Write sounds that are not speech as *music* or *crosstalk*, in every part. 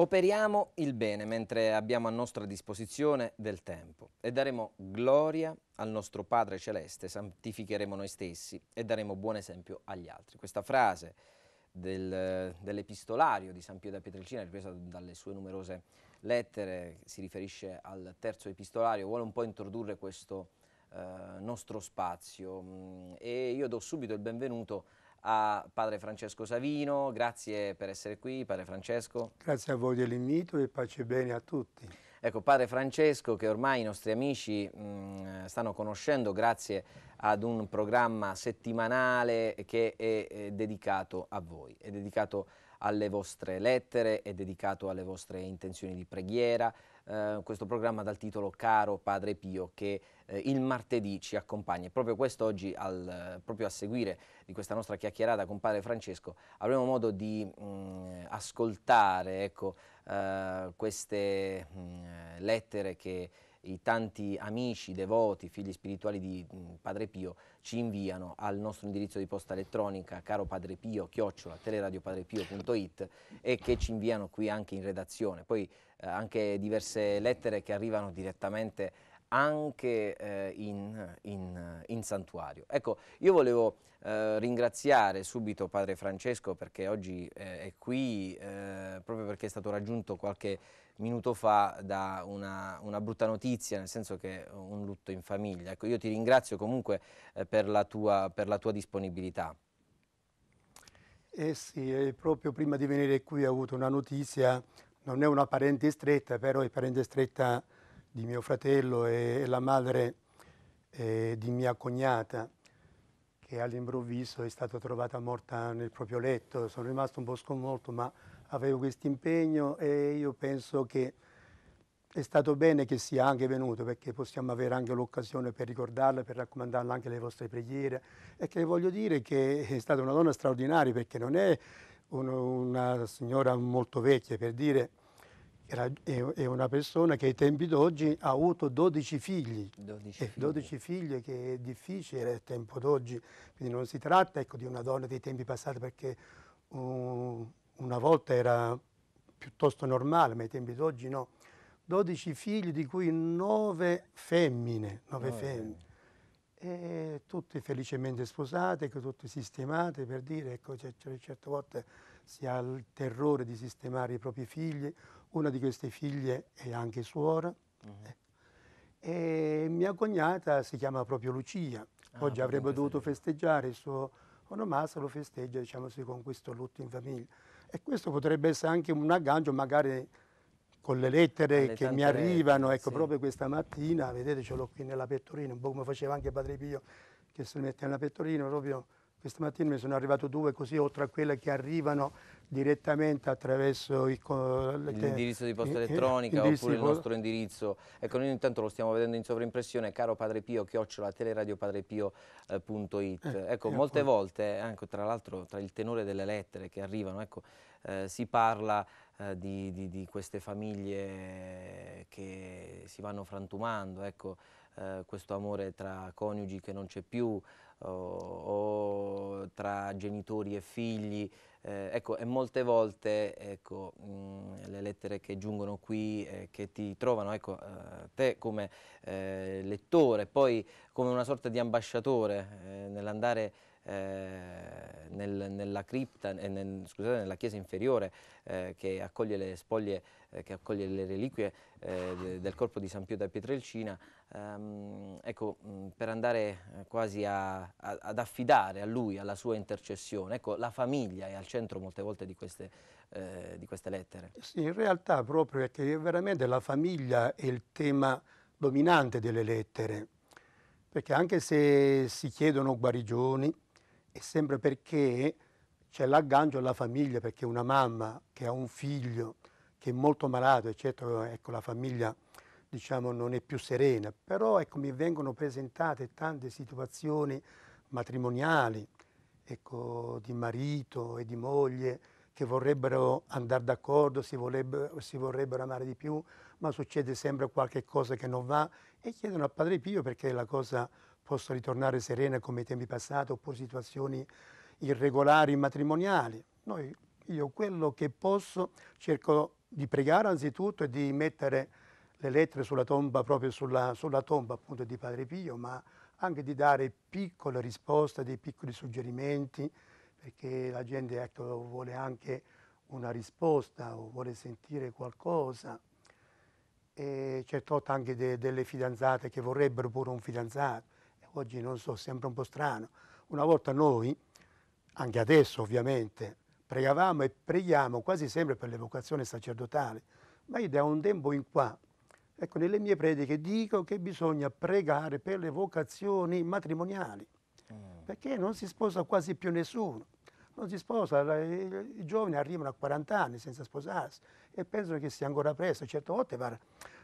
Operiamo il bene mentre abbiamo a nostra disposizione del tempo e daremo gloria al nostro Padre Celeste, santificheremo noi stessi e daremo buon esempio agli altri. Questa frase del, dell'epistolario di San Pio da Pietrelcina, ripresa dalle sue numerose lettere, si riferisce al terzo epistolario, vuole un po' introdurre questo eh, nostro spazio mh, e io do subito il benvenuto a padre Francesco Savino, grazie per essere qui, padre Francesco. Grazie a voi dell'invito e pace e bene a tutti. Ecco, padre Francesco, che ormai i nostri amici mh, mm, stanno conoscendo grazie ad un programma settimanale che è, è eh, dedicato a voi, è dedicato alle vostre lettere, è dedicato alle vostre intenzioni di preghiera, eh, questo programma dal titolo Caro Padre Pio che eh, il martedì ci accompagna. E proprio quest'oggi, al, eh, proprio a seguire di questa nostra chiacchierata con Padre Francesco, avremo modo di mh, mm, ascoltare ecco, eh, queste mh, mm, lettere che i tanti amici, devoti, figli spirituali di mm, Padre Pio ci inviano al nostro indirizzo di posta elettronica caro Padre Pio, chiocciola, teleradiopadrepio.it e che ci inviano qui anche in redazione. Poi eh, anche diverse lettere che arrivano direttamente anche eh, in, in, in, santuario. Ecco, io volevo eh, ringraziare subito Padre Francesco perché oggi eh, è qui eh, proprio perché è stato raggiunto qualche minuto fa da una, una, brutta notizia, nel senso che un lutto in famiglia. Ecco, io ti ringrazio comunque eh, per la, tua, per, la tua, disponibilità. Eh sì, proprio prima di venire qui ho avuto una notizia non è una parente stretta, però è parente stretta di mio fratello e, e la madre eh, di mia cognata, che all'improvviso è stata trovata morta nel proprio letto. Sono rimasto un po' sconvolto, ma avevo questo impegno e io penso che è stato bene che sia anche venuto perché possiamo avere anche l'occasione per ricordarla, per raccomandarla anche le vostre preghiere e che voglio dire che è stata una donna straordinaria perché non è una signora molto vecchia per dire era, è, una persona che ai tempi d'oggi ha avuto 12 figli. 12 figli. 12 figli che è difficile al tempo d'oggi, quindi non si tratta ecco, di una donna dei tempi passati perché uh, una volta era piuttosto normale, ma ai tempi d'oggi no. 12 figli di cui 9 femmine, 9 femmine. E tutte felicemente sposate, ecco, tutte sistemate, per dire, ecco, cioè, cioè, certe volte si ha il terrore di sistemare i propri figli una di queste figlie è anche suora. Uh mhm. eh, -huh. E mia cognata si chiama proprio Lucia. Ah, Oggi avrebbe dovuto festeggiare il suo onomastico, lo festeggia diciamo con questo lutto in famiglia. E questo potrebbe essere anche un aggancio magari con le lettere Alle che mi arrivano, ecco sì. proprio questa mattina, vedete ce l'ho qui nella pettorina, un po' come faceva anche Padre Pio, che se mette nella pettorina proprio questa mattina mi sono arrivato due così, oltre a quelle che arrivano direttamente attraverso il, l'indirizzo di posta elettronica oppure il nostro indirizzo. Ecco, noi intanto lo stiamo vedendo in sovraimpressione, caro Padre Pio, chiocciola teleradiopadrepio.it. Eh, ecco, molte pure. volte, anche tra l'altro tra il tenore delle lettere che arrivano, ecco, eh, si parla eh, di, di, di, queste famiglie che si vanno frantumando, ecco, eh, questo amore tra coniugi che non c'è più, o, tra genitori e figli, eh, ecco, e molte volte ecco, mh, mm, le lettere che giungono qui, eh, che ti trovano, ecco, eh, te come eh, lettore, poi come una sorta di ambasciatore eh, nell'andare eh, nel, nella, cripta, eh, nel, scusate, nella chiesa inferiore eh, che accoglie le spoglie, che accoglie le reliquie del corpo di San Pio da Pietrelcina, ehm, ecco, mm, per andare quasi a, a, ad affidare a lui, alla sua intercessione, ecco, la famiglia è al centro molte volte di queste, di queste lettere. Sì, in realtà proprio perché veramente la famiglia è il tema dominante delle lettere, perché anche se si chiedono guarigioni, è sempre perché c'è l'aggancio alla famiglia, perché una mamma che ha un figlio che è molto malato, eccetera, ecco la famiglia diciamo non è più serena, però ecco, mi vengono presentate tante situazioni matrimoniali, ecco, di marito e di moglie che vorrebbero andare d'accordo, si, si, vorrebbero amare di più, ma succede sempre qualche cosa che non va e chiedono a Padre Pio perché la cosa posso ritornare serena come i tempi passati oppure situazioni irregolari matrimoniali. Noi, io quello che posso cerco di pregare anzitutto e di mettere le lettere sulla tomba, proprio sulla, sulla tomba appunto di Padre Pio, ma anche di dare piccole risposte, dei piccoli suggerimenti, perché la gente ecco, vuole anche una risposta o vuole sentire qualcosa. E c'è certo anche de, delle fidanzate che vorrebbero pure un fidanzato oggi non so, sembra un po' strano. Una volta noi, anche adesso ovviamente, pregavamo e preghiamo quasi sempre per l'evocazione sacerdotale, ma io da un tempo in qua, ecco, nelle mie prediche dico che bisogna pregare per le vocazioni matrimoniali, mm. perché non si sposa quasi più nessuno. Non si sposa, i giovani arrivano a 40 anni senza sposarsi e pensano che sia ancora presto. Certe volte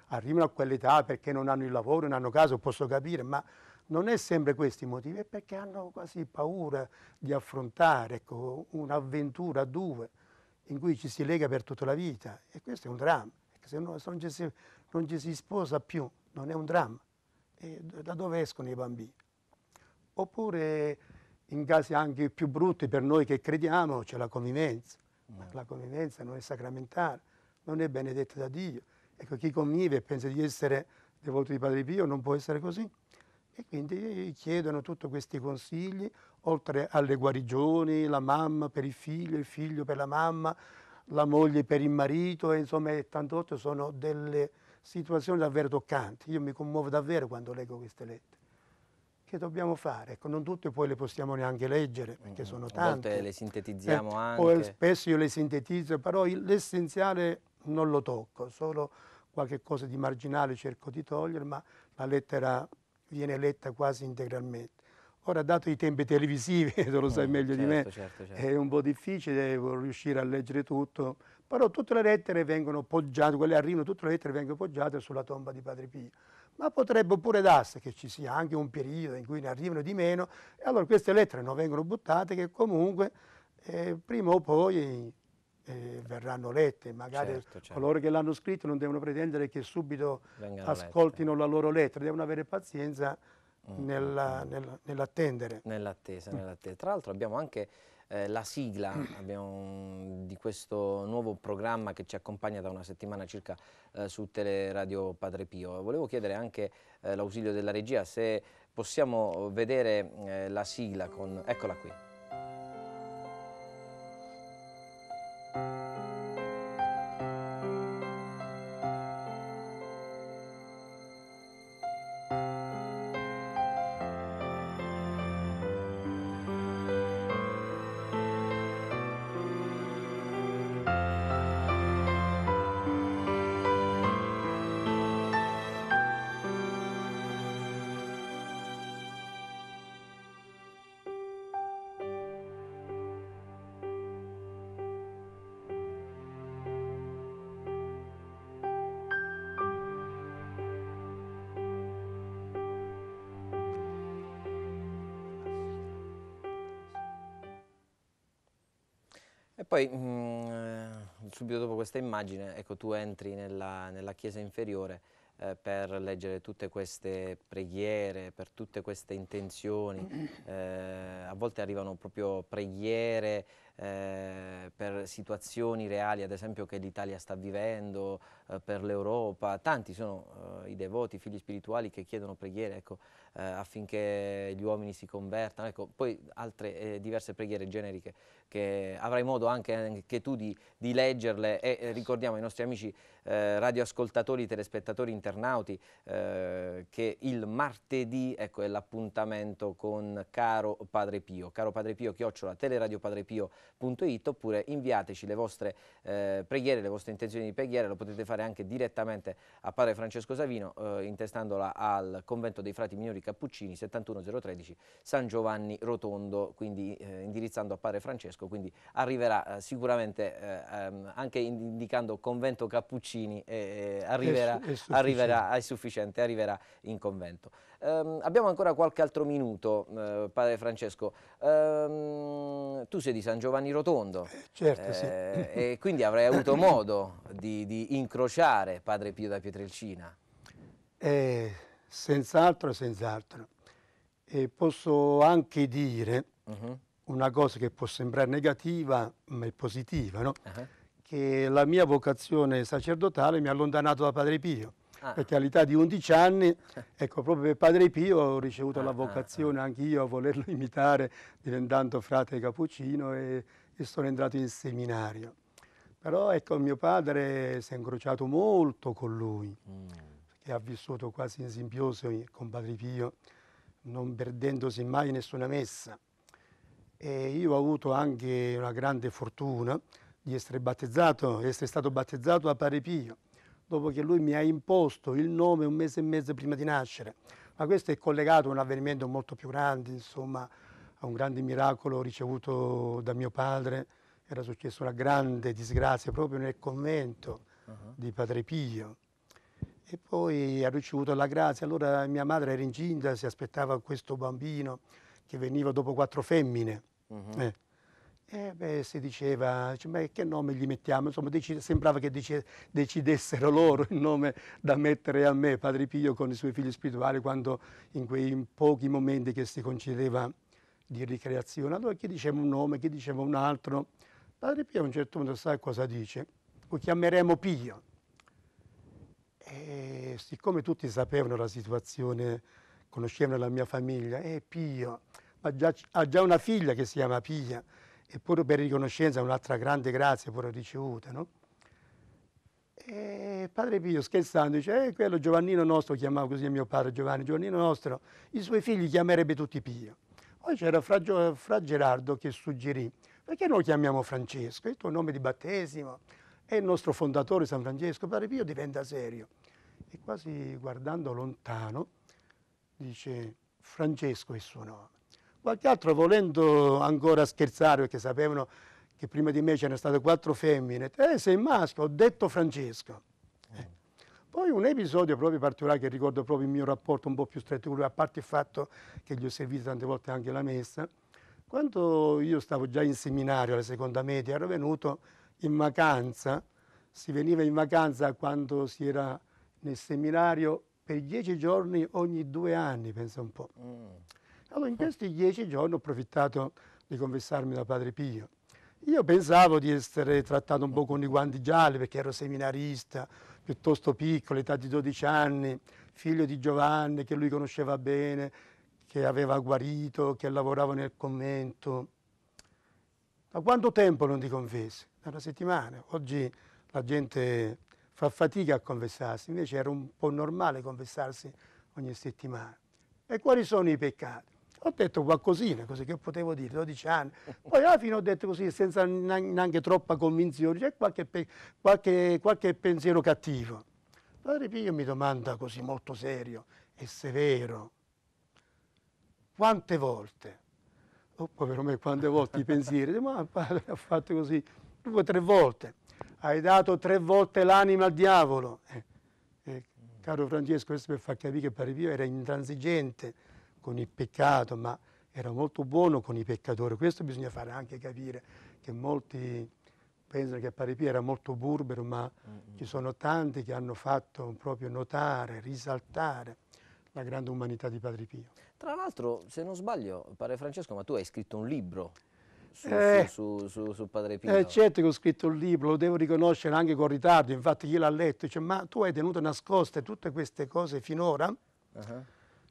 arrivano a quell'età perché non hanno il lavoro, non hanno casa, posso capire, ma non è sempre questi i motivi, è perché hanno quasi paura di affrontare ecco, un'avventura a due in cui ci si lega per tutta la vita e questo è un dramma, se non, se non, ci, si, non ci si sposa più non è un dramma, e da dove escono i bambini? Oppure in casi anche più brutti per noi che crediamo c'è la convivenza, ma mm. la convivenza non è sacramentale, non è benedetta da Dio. Ecco, chi convive e pensa di essere devoto di Padre Pio non può essere così. E quindi chiedono tutti questi consigli, oltre alle guarigioni, la mamma per il figlio, il figlio per la mamma, la moglie per il marito, e insomma tant'altro sono delle situazioni davvero toccanti. Io mi commuovo davvero quando leggo queste lettere. Che dobbiamo fare? Ecco, non tutte poi le possiamo neanche leggere, perché mm, sono tante. A volte le sintetizziamo eh, anche. Poi spesso io le sintetizzo, però l'essenziale non lo tocco, solo qualche cosa di marginale cerco di togliere, ma la lettera viene letta quasi integralmente. Ora, dato i tempi televisivi, *laughs* te lo sai mm, meglio certo, di me, certo, certo, certo. è un po' difficile riuscire a leggere tutto, però tutte le lettere vengono poggiate, quelle arrivano, tutte le lettere vengono poggiate sulla tomba di Padre Pio. Ma potrebbe pure darsi che ci sia anche un periodo in cui ne arrivano di meno, e allora queste lettere non vengono buttate, che comunque eh, prima o poi eh, verranno lette, magari certo, certo. coloro che l'hanno scritto non devono pretendere che subito Vengano ascoltino lette. la loro lettera, devono avere pazienza mm. mm, mm. nell'attendere. nell'attesa, mm. nell'attesa. Tra l'altro abbiamo anche eh, la sigla *clears throat* abbiamo, di questo nuovo programma che ci accompagna da una settimana circa eh, su Teleradio Padre Pio. Volevo chiedere anche eh, l'ausilio della regia se possiamo vedere eh, la sigla con... eccola qui. Bye. E poi mh, mm, eh, subito dopo questa immagine, ecco, tu entri nella, nella chiesa inferiore eh, per leggere tutte queste preghiere, per tutte queste intenzioni, eh, a volte arrivano proprio preghiere eh, per situazioni reali, ad esempio che l'Italia sta vivendo, eh, per l'Europa. Tanti sono eh, i devoti, i figli spirituali che chiedono preghiere ecco, eh, affinché gli uomini si convertano. Ecco, poi altre eh, diverse preghiere generiche che avrai modo anche, anche tu di, di, leggerle e ricordiamo ai nostri amici radioascoltatori, telespettatori, internauti che il martedì ecco, è l'appuntamento con caro Padre Pio, caro Padre Pio chiocciola, teleradio Padre Pio www.radioradioradio.it oppure inviateci le vostre eh, preghiere, le vostre intenzioni di preghiera, lo potete fare anche direttamente a padre Francesco Savino eh, intestandola al convento dei frati minori Cappuccini 71013 San Giovanni Rotondo, quindi eh, indirizzando a padre Francesco, quindi arriverà eh, sicuramente eh, ehm, anche indicando convento Cappuccini arriverà, è, su, è arriverà, è sufficiente, arriverà in convento. Um, abbiamo ancora qualche altro minuto, eh, padre Francesco. Um, tu sei di San Giovanni Giovanni Rotondo. Eh, certo, sì. Eh, e quindi avrei avuto *coughs* modo di, di incrociare Padre Pio da Pietrelcina. Eh, senz'altro, senz'altro. E posso anche dire uh mhm. -huh. una cosa che può sembrare negativa, ma è positiva, no? uh -huh. che la mia vocazione sacerdotale mi ha allontanato da Padre Pio. Ah. perché all'età di 11 anni, ecco, proprio per Padre Pio ho ricevuto ah, la vocazione ah, ah. anche a volerlo imitare diventando frate cappuccino e, e sono entrato in seminario. Però ecco, mio padre si è incrociato molto con lui, mm. che ha vissuto quasi in simbiosi con Padre Pio, non perdendosi mai nessuna messa. E io ho avuto anche una grande fortuna di essere battezzato, di essere stato battezzato a Padre Pio dopo che lui mi ha imposto il nome un mese e mezzo prima di nascere. Ma questo è collegato a un avvenimento molto più grande, insomma, a un grande miracolo ricevuto da mio padre. Era successa una grande disgrazia proprio nel convento uh-huh. di Padre Pio. E poi ha ricevuto la grazia. Allora mia madre era incinta, si aspettava questo bambino che veniva dopo quattro femmine. Uh -huh. eh. E eh, beh, si diceva, cioè, ma che nome gli mettiamo? Insomma, decide, sembrava che decide, decidessero loro il nome da mettere a me, Padre Pio, con i suoi figli spirituali, quando in quei pochi momenti che si concedeva di ricreazione. Allora chi diceva un nome, chi diceva un altro? Padre Pio a un certo punto sa cosa dice, lo chiameremo Pio. E siccome tutti sapevano la situazione, conoscevano la mia famiglia, eh Pio, ma già, ha già una figlia che si chiama Pia, e pure per riconoscenza un'altra grande grazia pure ricevuta, no? E padre Pio scherzando dice, eh, quello Giovannino nostro, chiamava così mio padre Giovanni, Giovannino nostro, i suoi figli chiamerebbe tutti Pio. Poi c'era fra, fra, Gerardo che suggerì, perché noi chiamiamo Francesco, il tuo nome di battesimo, è il nostro fondatore San Francesco, padre Pio diventa serio. E quasi guardando lontano dice, Francesco è il suo nome. Qualche altro volendo ancora scherzare perché sapevano che prima di me c'erano state quattro femmine, eh sei maschio, ho detto Francesco. Eh. Eh. Poi un episodio proprio particolare che ricordo proprio il mio rapporto un po' più stretto con lui, a parte il fatto che gli ho servito tante volte anche la messa, quando io stavo già in seminario alla seconda media, ero venuto in vacanza, si veniva in vacanza quando si era nel seminario per dieci giorni ogni due anni, pensa un po'. Mm. Allora in ah. questi dieci giorni ho approfittato di confessarmi da Padre Pio. Io pensavo di essere trattato un po' con i guanti gialli perché ero seminarista, piuttosto piccolo, età di 12 anni, figlio di Giovanni che lui conosceva bene, che aveva guarito, che lavorava nel convento. Da quanto tempo non ti confessi? Da una settimana. Oggi la gente fa fatica a confessarsi, invece era un po' normale confessarsi ogni settimana. E quali sono i peccati? Ho detto qualcosina, così che potevo dire, 12 anni. Poi alla fine ho detto così, senza neanche troppa convinzione, c'è qualche, qualche, qualche, pensiero cattivo. Padre Pio mi domanda così molto serio e severo, quante volte, oh povero me, quante volte i pensieri, ma padre ha fatto così, due o tre volte, hai dato tre volte l'anima al diavolo. Eh, eh, caro Francesco, questo per far capire che Padre Pio era intransigente, con il peccato, ma era molto buono con i peccatori. Questo bisogna fare anche capire che molti pensano che Parepia era molto burbero, ma mm-hmm. ci sono tanti che hanno fatto proprio notare, risaltare la grande umanità di Padre Pio. Tra l'altro, se non sbaglio, padre Francesco, ma tu hai scritto un libro su, eh, su, su, su Padre Pio. Eh, certo che ho scritto un libro, lo devo riconoscere anche con ritardo, infatti chi l'ha letto dice ma tu hai tenuto nascoste tutte queste cose finora? Uh-huh.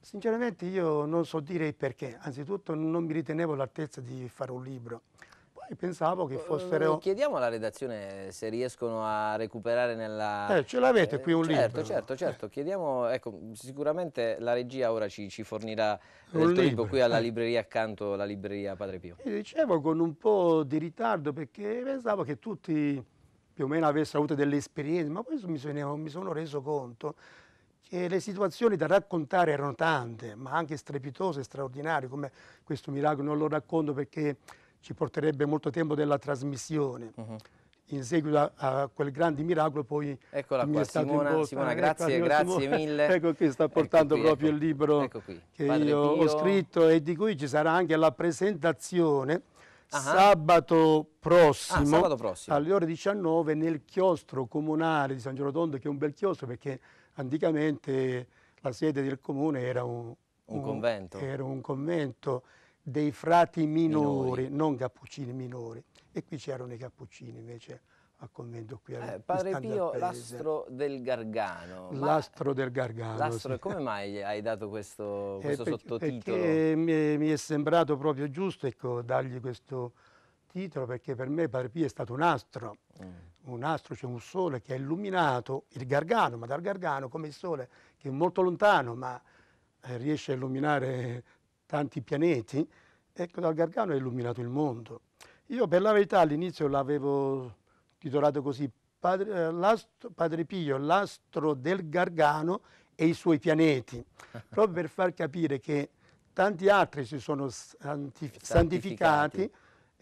Sinceramente io non so dire il perché, anzitutto non mi ritenevo all'altezza di fare un libro. Poi pensavo che eh, fossero... Chiediamo alla redazione se riescono a recuperare nella... Eh, ce l'avete qui eh, un certo, libro. Certo, certo, chiediamo, ecco, sicuramente la regia ora ci, ci fornirà un del libro. qui alla eh. libreria accanto, la libreria Padre Pio. E dicevo con un po' di ritardo perché pensavo che tutti più o meno avessero avuto delle esperienze, ma poi mi sono, mi sono reso conto che le situazioni da raccontare erano tante, ma anche strepitose, straordinarie, come questo miracolo non lo racconto perché ci porterebbe molto tempo della trasmissione. Uh mhm. -huh. In seguito a, a, quel grande miracolo poi Eccola mi qua, è stato Simona, imposto, Simona ecco, grazie, ecco, grazie Simona, mille. *laughs* Ecco qui sta ecco portando ecco qui, proprio ecco, il libro che io Pio. ho scritto e di cui ci sarà anche la presentazione Ah, sabato, prossimo, ah, sabato prossimo alle ore 19 nel chiostro comunale di San Giorotondo che è un bel chiostro perché Anticamente la sede del comune era un, un, convento. Era un convento dei frati minori, minori, non cappuccini minori. E qui c'erano i cappuccini invece al convento qui. Eh, padre Pio, l'astro del Gargano. L'astro del Gargano. L'astro, sì. come mai hai dato questo, eh, questo eh, sottotitolo? Perché mi è, mi è, sembrato proprio giusto ecco, dargli questo titolo perché per me Padre Pio è stato un astro. Mm un astro, c'è un sole che ha illuminato il Gargano, ma dal Gargano come il sole che è molto lontano ma eh, riesce a illuminare tanti pianeti, ecco dal Gargano ha illuminato il mondo. Io per la verità all'inizio l'avevo titolato così, Padre, eh, Padre Pio, l'astro del Gargano e i suoi pianeti, *laughs* proprio per far capire che tanti altri si sono santificati, santificati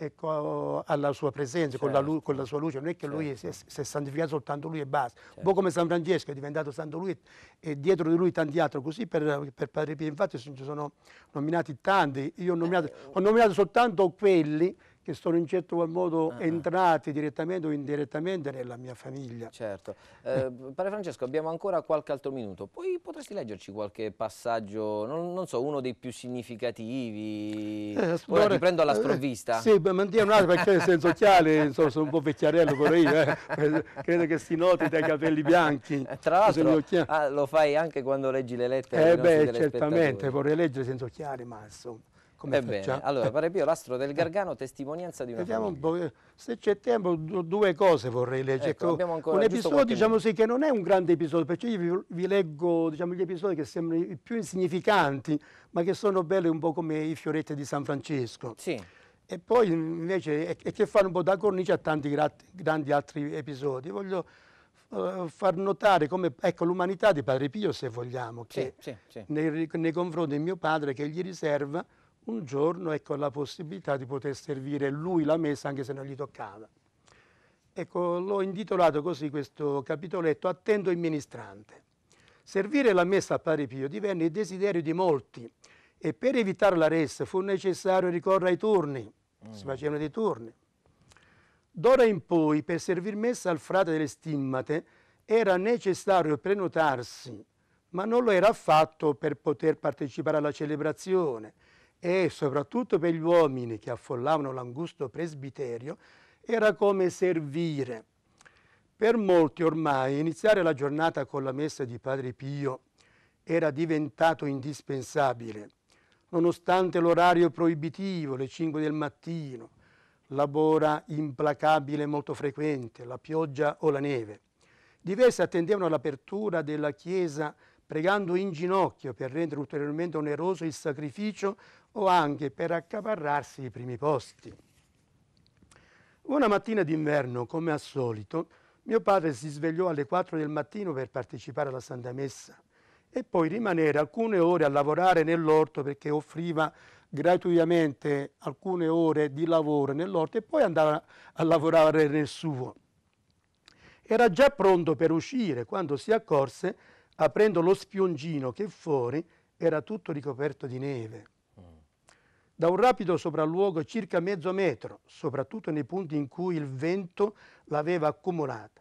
ecco, alla sua presenza, certo. con, la, certo. con, la, sua luce, non è che certo. lui si è, si è, santificato soltanto lui e basta, certo. un po' certo. come San Francesco è diventato santo lui e dietro di lui tanti altri, così per, per Padre Pio infatti ci sono nominati tanti, io ho eh, nominato, eh, ho nominato soltanto quelli che sono in certo qual modo ah, ah. entrati direttamente o indirettamente nella mia famiglia. Certo. Eh, *laughs* padre Francesco, abbiamo ancora qualche altro minuto, poi potresti leggerci qualche passaggio, non, non so, uno dei più significativi, eh, ora ti prendo alla eh, sprovvista. Eh, sì, ma dia un altro perché senza occhiali, insomma, sono un po' vecchiarello pure io, eh. *laughs* credo che si noti dai capelli bianchi. Eh, tra l'altro ah, lo fai anche quando leggi le lettere. Eh beh, certamente, vorrei leggere senza occhiali, ma insomma. Come Ebbene, eh facciamo? allora, eh. Padre l'astro del Gargano, testimonianza di una Vediamo famiglia. un po', se c'è tempo, due cose vorrei leggere. Ecco, ecco, un episodio, diciamo sì, che non è un grande episodio, perché io vi, vi leggo diciamo, gli episodi che sembrano i più insignificanti, ma che sono belli un po' come i fioretti di San Francesco. Sì. E poi invece, e che fanno un po' da cornice a tanti grandi altri episodi. Voglio eh, far notare come, ecco, l'umanità di Padre Pio, se vogliamo, sì, sì, sì. Nei, nei confronti di mio padre, che gli riserva un giorno ecco, la possibilità di poter servire lui la messa anche se non gli toccava. Ecco, l'ho intitolato così questo capitoletto, Attendo il ministrante. Servire la messa a pari pio divenne il desiderio di molti e per evitare la ressa fu necessario ricorrere ai turni, mm. si facevano dei turni. D'ora in poi, per servir messa al frate delle stimmate, era necessario prenotarsi, ma non lo era affatto per poter partecipare alla celebrazione e soprattutto per gli uomini che affollavano l'angusto presbiterio era come servire. Per molti ormai iniziare la giornata con la messa di Padre Pio era diventato indispensabile, nonostante l'orario proibitivo, le 5 del mattino, la bora implacabile molto frequente, la pioggia o la neve. Diversi attendevano l'apertura della chiesa pregando in ginocchio per rendere ulteriormente oneroso il sacrificio o anche per accaparrarsi i primi posti. Una mattina d'inverno, come al solito, mio padre si svegliò alle 4 del mattino per partecipare alla Santa Messa e poi rimanere alcune ore a lavorare nell'orto perché offriva gratuitamente alcune ore di lavoro nell'orto e poi andava a lavorare nel suo. Era già pronto per uscire quando si accorse aprendo lo spiongino che fuori era tutto ricoperto di neve. Da un rapido sopralluogo circa mezzo metro, soprattutto nei punti in cui il vento l'aveva accumulata.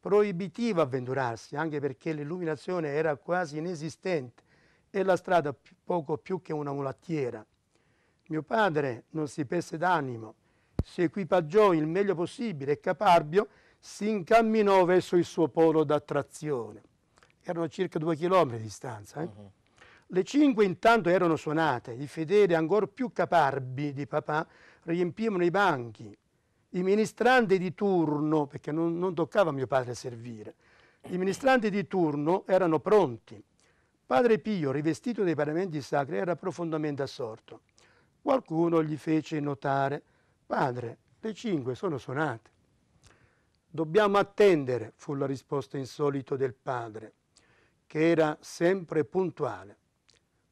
Proibitivo avventurarsi, anche perché l'illuminazione era quasi inesistente e la strada poco più che una mulattiera. Mio padre non si perse d'animo, si equipaggiò il meglio possibile e caparbio si incamminò verso il suo polo d'attrazione erano a circa due chilometri di distanza. Eh? Uh-huh. Le cinque intanto erano suonate, i fedeli ancora più caparbi di papà riempivano i banchi, i ministranti di turno, perché non, non toccava mio padre servire, i ministranti di turno erano pronti. Padre Pio, rivestito dei paramenti sacri, era profondamente assorto. Qualcuno gli fece notare, padre, le cinque sono suonate. Dobbiamo attendere, fu la risposta insolita del padre che era sempre puntuale.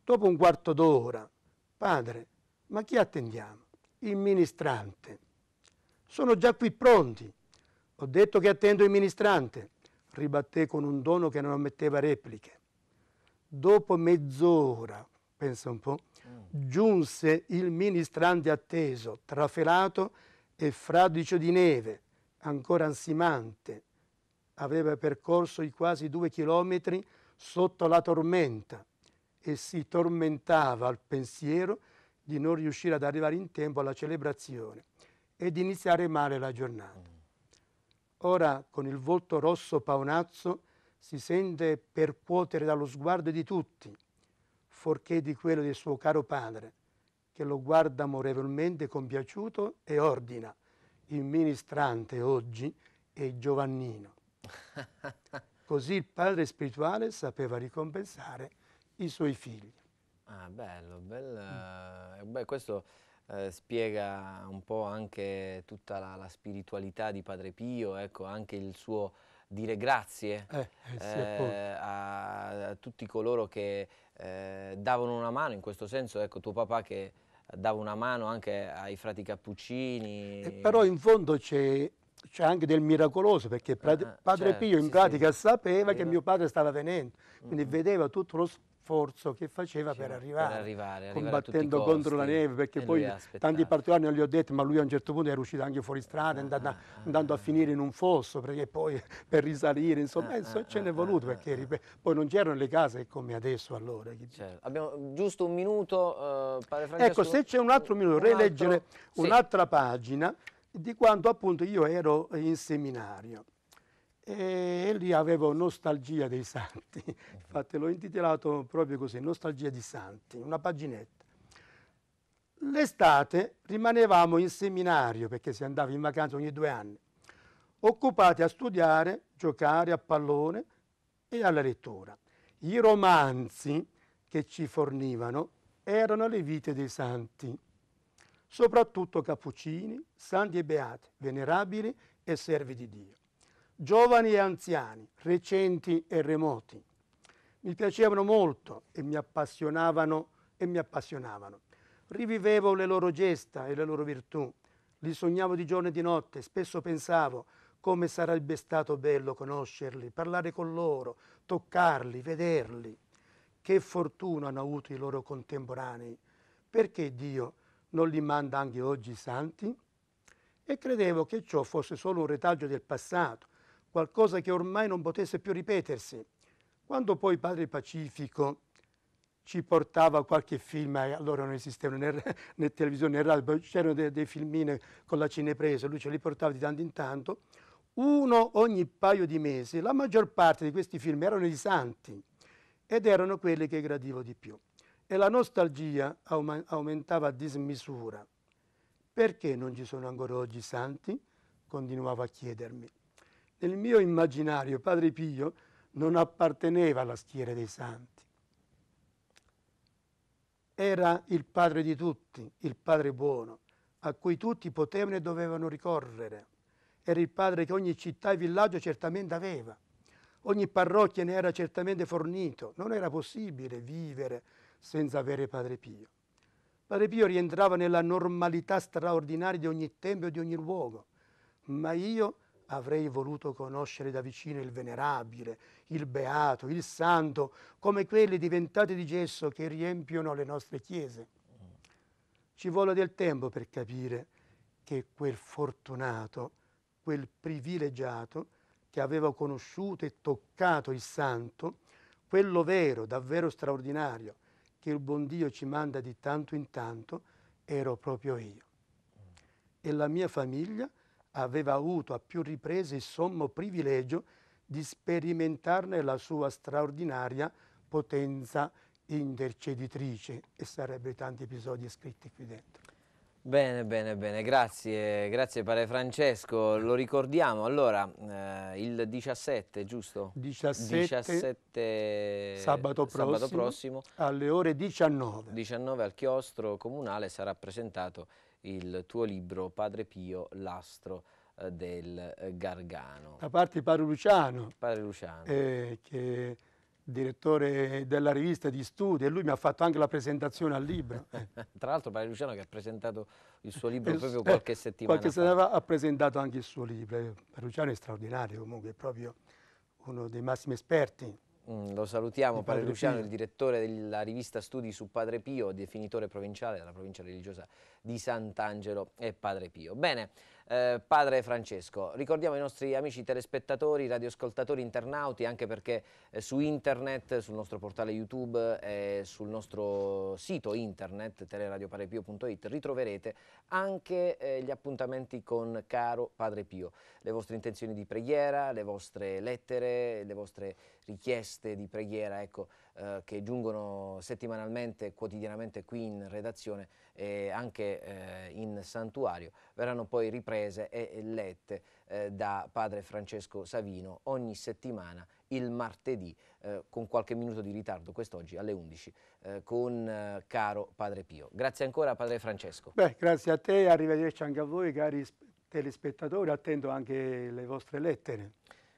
Dopo un quarto d'ora, padre, ma chi attendiamo? Il ministrante. Sono già qui pronti. Ho detto che attendo il ministrante, ribatté con un dono che non ammetteva repliche. Dopo mezz'ora, pensa un po', mm. giunse il ministrante atteso, trafelato e fradicio di neve, ancora ansimante. Aveva percorso i quasi due chilometri sotto la tormenta e si tormentava al pensiero di non riuscire ad arrivare in tempo alla celebrazione e di iniziare male la giornata. Ora, con il volto rosso paonazzo, si sente percuotere dallo sguardo di tutti, forché di quello del suo caro padre, che lo guarda amorevolmente compiaciuto e ordina, il ministrante oggi è Giovannino. *laughs* Così il padre spirituale sapeva ricompensare i suoi figli. Ah, bello, bella... mm. Eh, beh, questo eh, spiega un po' anche tutta la, la, spiritualità di Padre Pio, ecco, anche il suo dire grazie eh, eh, eh, a, a, tutti coloro che eh, davano una mano, in questo senso, ecco, tuo papà che dava una mano anche ai frati cappuccini. Eh, però in fondo c'è c'è anche del miracoloso perché ah, Padre certo, Pio in sì, pratica sì. sapeva che mio padre stava venendo, mm, quindi mm. vedeva tutto lo sforzo che faceva cioè, per, arrivare, per, arrivare, combattendo arrivare contro la neve perché poi tanti particolari non li ho detti ma lui a un certo punto era uscito anche fuori strada ah, andando, ah, ah, andando, a ah, finire ah. in un fosso perché poi *laughs* per risalire insomma ah, ce n'è voluto perché poi non c'erano le case come adesso allora certo. abbiamo giusto un minuto eh, padre ecco, Francesco ecco se c'è un altro minuto un releggere un'altra sì. pagina di quando appunto io ero in seminario e lì avevo nostalgia dei santi, *laughs* infatti l'ho intitolato proprio così, nostalgia di santi, una paginetta. L'estate rimanevamo in seminario perché si andava in vacanza ogni due anni, occupati a studiare, giocare a pallone e alla lettura. I romanzi che ci fornivano erano le vite dei santi soprattutto cappuccini, santi e beati, venerabili e servi di Dio, giovani e anziani, recenti e remoti. Mi piacevano molto e mi appassionavano e mi appassionavano. Rivivevo le loro gesta e le loro virtù, li sognavo di giorno e di notte, spesso pensavo come sarebbe stato bello conoscerli, parlare con loro, toccarli, vederli. Che fortuna hanno avuto i loro contemporanei. Perché Dio non li manda anche oggi i santi? E credevo che ciò fosse solo un retaggio del passato, qualcosa che ormai non potesse più ripetersi. Quando poi Padre Pacifico ci portava qualche film, eh, allora non esistevano né, *laughs* né televisione né radio, c'erano dei, dei filmini con la cinepresa, lui ce li portava di tanto in tanto, uno ogni paio di mesi, la maggior parte di questi film erano i santi ed erano quelli che gradivo di più e la nostalgia aumentava a dismisura. Perché non ci sono ancora oggi santi? continuavo a chiedermi. Nel mio immaginario Padre Pio non apparteneva alla schiera dei santi. Era il padre di tutti, il padre buono, a cui tutti potevano e dovevano ricorrere. Era il padre che ogni città e villaggio certamente aveva. Ogni parrocchia ne era certamente fornito. Non era possibile vivere senza avere Padre Pio. Padre Pio rientrava nella normalità straordinaria di ogni tempo e di ogni luogo, ma io avrei voluto conoscere da vicino il venerabile, il beato, il santo, come quelli diventati di gesso che riempiono le nostre chiese. Ci vuole del tempo per capire che quel fortunato, quel privilegiato che aveva conosciuto e toccato il santo, quello vero, davvero straordinario, che il buon Dio ci manda di tanto in tanto ero proprio io. E la mia famiglia aveva avuto a più riprese il sommo privilegio di sperimentarne la sua straordinaria potenza interceditrice e sarebbero tanti episodi scritti qui dentro. Bene, bene, bene, grazie, grazie Padre Francesco, lo ricordiamo, allora eh, il 17 giusto? 17, 17 sabato, prossimo, sabato, prossimo, alle ore 19. 19 al chiostro comunale sarà presentato il tuo libro Padre Pio, l'astro eh, del Gargano. Da parte di Padre Luciano, padre Luciano. Eh, che direttore della rivista di studi e lui mi ha fatto anche la presentazione al libro. *laughs* Tra l'altro Padre Luciano che ha presentato il suo libro eh, proprio qualche settimana qualche fa. Qualche settimana fa ha presentato anche il suo libro. Padre eh, Luciano è straordinario comunque, è proprio uno dei massimi esperti. Mm, lo salutiamo, Padre, padre Luciano, Pio. il direttore della rivista Studi su Padre Pio, definitore provinciale della provincia religiosa di Sant'Angelo e Padre Pio. Bene, eh, padre Francesco. Ricordiamo i nostri amici telespettatori, radioascoltatori, internauti, anche perché eh, su internet, sul nostro portale YouTube e sul nostro sito internet teleradioparepio.it ritroverete anche eh, gli appuntamenti con caro Padre Pio, le vostre intenzioni di preghiera, le vostre lettere, le vostre richieste di preghiera ecco, eh, che giungono settimanalmente, quotidianamente qui in redazione e anche eh, in santuario verranno poi riprese e lette eh, da padre Francesco Savino ogni settimana il martedì eh, con qualche minuto di ritardo quest'oggi alle 11 eh, con eh, caro padre Pio. Grazie ancora padre Francesco. Beh, grazie a te arrivederci anche a voi cari telespettatori, attendo anche le vostre lettere.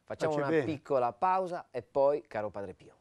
Facciamo Facce una bene. piccola pausa e poi caro padre Pio.